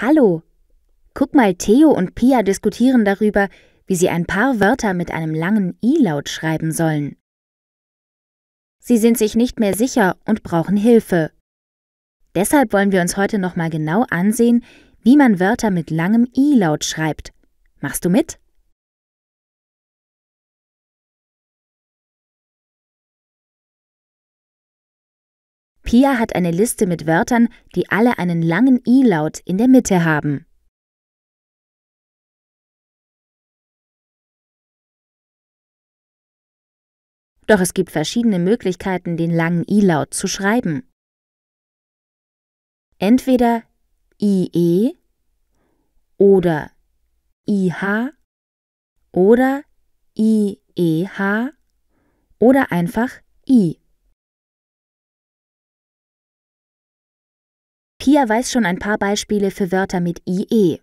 Hallo. Guck mal, Theo und Pia diskutieren darüber, wie sie ein paar Wörter mit einem langen I-Laut schreiben sollen. Sie sind sich nicht mehr sicher und brauchen Hilfe. Deshalb wollen wir uns heute nochmal genau ansehen, wie man Wörter mit langem I-Laut schreibt. Machst du mit? Pia hat eine Liste mit Wörtern, die alle einen langen I-Laut in der Mitte haben. Doch es gibt verschiedene Möglichkeiten, den langen I-Laut zu schreiben. Entweder IE oder IH oder IEH oder einfach I. Pia weiß schon ein paar Beispiele für Wörter mit IE.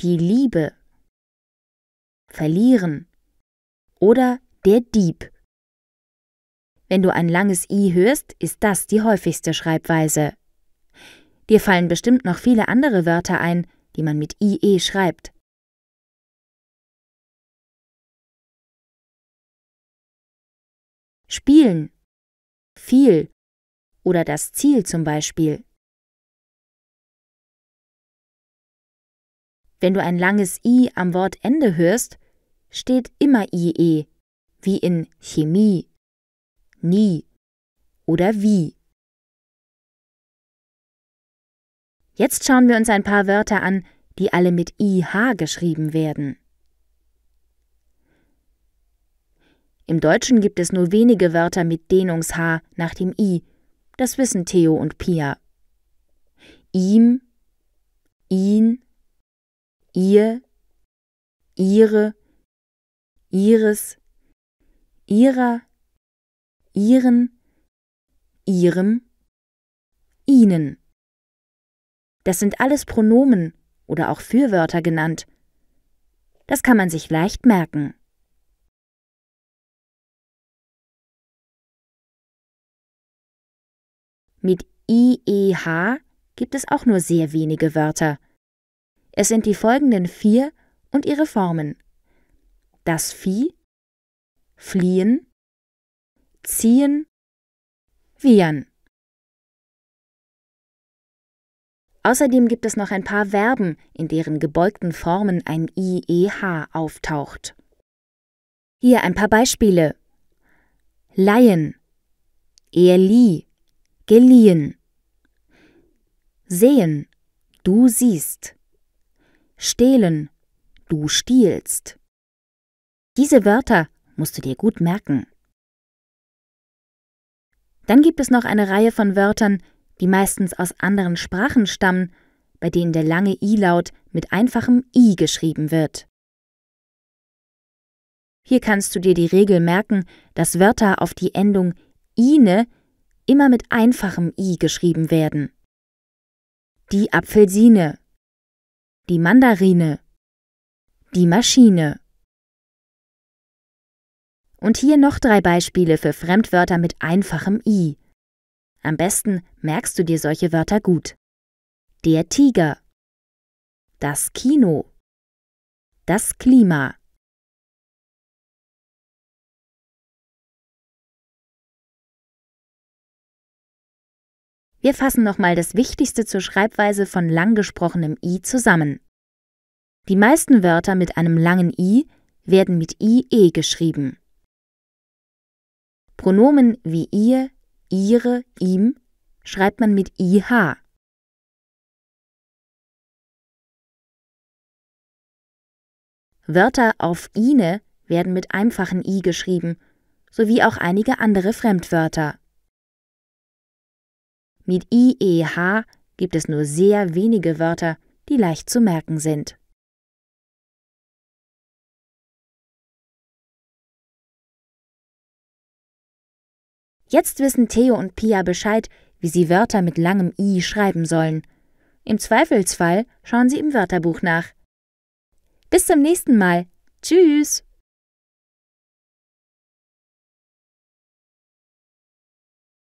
Die Liebe, verlieren oder der Dieb. Wenn du ein langes I hörst, ist das die häufigste Schreibweise. Dir fallen bestimmt noch viele andere Wörter ein, die man mit IE schreibt. Spielen. Viel oder das Ziel zum Beispiel. Wenn du ein langes i am Wortende hörst, steht immer IE, wie in Chemie, nie oder wie. Jetzt schauen wir uns ein paar Wörter an, die alle mit IH geschrieben werden. Im Deutschen gibt es nur wenige Wörter mit Dehnungs-H nach dem I, das wissen Theo und Pia. Ihm, ihn, ihr, ihre, ihres, ihrer, ihren, ihrem, ihnen. Das sind alles Pronomen oder auch Fürwörter genannt. Das kann man sich leicht merken. Mit IEH gibt es auch nur sehr wenige Wörter. Es sind die folgenden vier und ihre Formen. Das Vieh, fliehen, ziehen, wiehern. Außerdem gibt es noch ein paar Verben, in deren gebeugten Formen ein IEH auftaucht. Hier ein paar Beispiele. Leihen. Er lieh geliehen. Sehen, du siehst. Stehlen, du stiehlst. Diese Wörter musst du dir gut merken. Dann gibt es noch eine Reihe von Wörtern, die meistens aus anderen Sprachen stammen, bei denen der lange I-Laut mit einfachem I geschrieben wird. Hier kannst du dir die Regel merken, dass Wörter auf die Endung ine immer mit einfachem i geschrieben werden. Die Apfelsine, die Mandarine, die Maschine. Und hier noch drei Beispiele für Fremdwörter mit einfachem i. Am besten merkst du dir solche Wörter gut. Der Tiger, das Kino, das Klima. Wir fassen nochmal das Wichtigste zur Schreibweise von langgesprochenem i zusammen. Die meisten Wörter mit einem langen i werden mit ie geschrieben. Pronomen wie ihr, ihre, ihm schreibt man mit ih. Wörter auf ine werden mit einfachen i geschrieben, sowie auch einige andere Fremdwörter. Mit IEH gibt es nur sehr wenige Wörter, die leicht zu merken sind. Jetzt wissen Theo und Pia Bescheid, wie sie Wörter mit langem I schreiben sollen. Im Zweifelsfall schauen sie im Wörterbuch nach. Bis zum nächsten Mal. Tschüss!